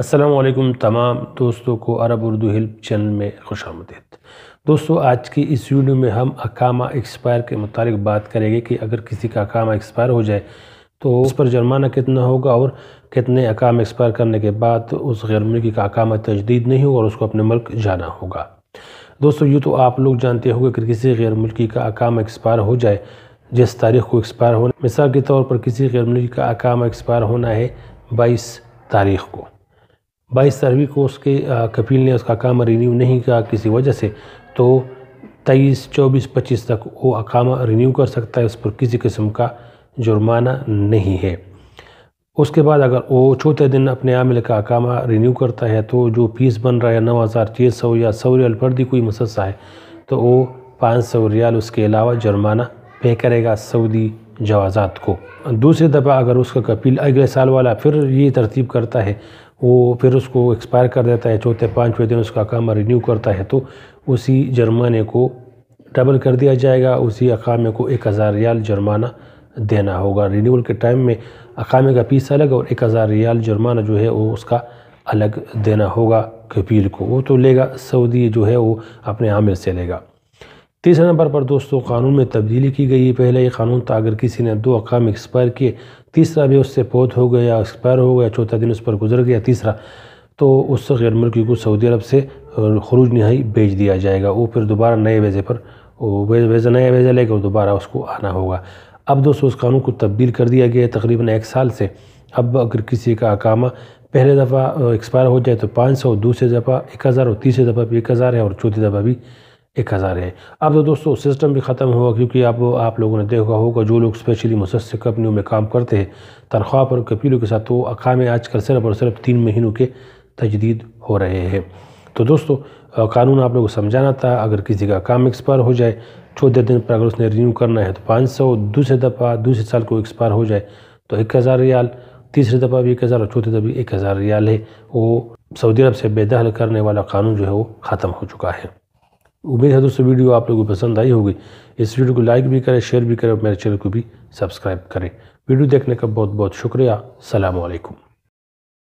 असलम तमाम दोस्तों को अरब उर्दू हेल्प चैनल में खुश आमदीद दोस्तों आज की इस वीडियो में हम अकामा एक्सपायर के मुतालिक बात करेंगे कि अगर किसी का अकामा एक्सपायर हो जाए तो उस पर जुर्माना कितना होगा और कितने अकाम एक्सपायर करने के बाद उस गैर मुल्की का अकामा तजदीद नहीं होगा और उसको अपने मुल्क जाना होगा दोस्तों यूँ तो आप लोग जानते होंगे कि किसी गैर मुल्की का अकाम एक्सपायर हो जाए जिस तारीख को एक्सपायर होना मिसाल के तौर पर किसी गैर मुल्की का अकामा एक्सपायर होना है बाईस तारीख को बाईस बाईसवीं को उसके कपिल ने उसका अकामा रिन्यू नहीं किया किसी वजह से तो तेईस चौबीस पच्चीस तक वो अकामा रिन्यू कर सकता है उस पर किसी किस्म का जुर्माना नहीं है उसके बाद अगर वो चौथे दिन अपने आमिल का अकामा रिन्यू करता है तो जो फीस बन रहा है नौ हज़ार छः सौ या सौ रियाल फर्दी कोई मुसलसा है तो वो पाँच सौ रियाल उसके अलावा जुर्माना पे करेगा सऊदी जवाज़ात को दूसरी दफ़ा अगर उसका कपिल अगले साल वाला फिर ये तरतीब करता है वो फिर उसको एक्सपायर कर देता है चौथे पाँचवें दिन उसका अकामा रिन्यू करता है तो उसी जुर्माने को डबल कर दिया जाएगा उसी अकामे को एक हज़ार रियाल जुर्माना देना होगा रिन्यूअल के टाइम में अकामे का पीस अलग और एक हज़ार रियाल जुर्माना जो है वो उसका अलग देना होगा कपील को वो तो लेगा सऊदी जो है वो अपने आमिर से लेगा तीसरे नंबर पर दोस्तों कानून में तब्दीली की गई है पहले ये कानून था अगर किसी ने दो अकाम एक्सपायर किए तीसरा भी उससे पौध हो गया एक्सपायर हो गया चौथा दिन उस पर गुजर गया तीसरा तो उस गैर मुल्की को सऊदी अरब से खरूज नहाई बेच दिया जाएगा वो फिर दोबारा नए वेज़े पर वीज़ा नया वेजा लेकर दोबारा उसको आना होगा अब दोस्तों उस कानून को तब्दील कर दिया गया है तकरीबन एक साल से अब अगर किसी का अकामा पहले दफ़ा एक्सपायर हो जाए तो पाँच सौ दूसरे दफ़ा एक हज़ार और तीसरे दफ़ा भी एक हज़ार है और चौथी दफ़ा भी एक हज़ार है अब तो दोस्तों सिस्टम भी ख़त्म हुआ क्योंकि आप आप लोगों ने देखा होगा जो लोग स्पेशली मुसस्से कंपनियों में काम करते हैं तनख्वाह पर कपीलों के साथ तो अखा में आजकल सिर्फ और सिर्फ तीन महीनों के तजदीद हो रहे हैं तो दोस्तों कानून आप लोगों को समझाना था अगर किसी का काम एक्सपायर हो जाए चौदह दिन पर अगर उसने रिन्यू करना है तो पाँच सौ दूसरे दफ़ा दूसरे साल को एक्सपायर हो जाए तो एक हज़ार रियाल तीसरे दफ़ा भी एक हज़ार और चौथे दफ़ा भी एक हज़ार रियाल है वो सऊदी अरब से बेदहल करने वाला कानून जो है वो ख़त्म हो चुका है उम्मीद है दोस्तों वीडियो आप लोगों को पसंद आई होगी इस वीडियो को लाइक भी करें शेयर भी करें और मेरे चैनल को भी सब्सक्राइब करें वीडियो देखने का बहुत बहुत शुक्रिया सलामकुम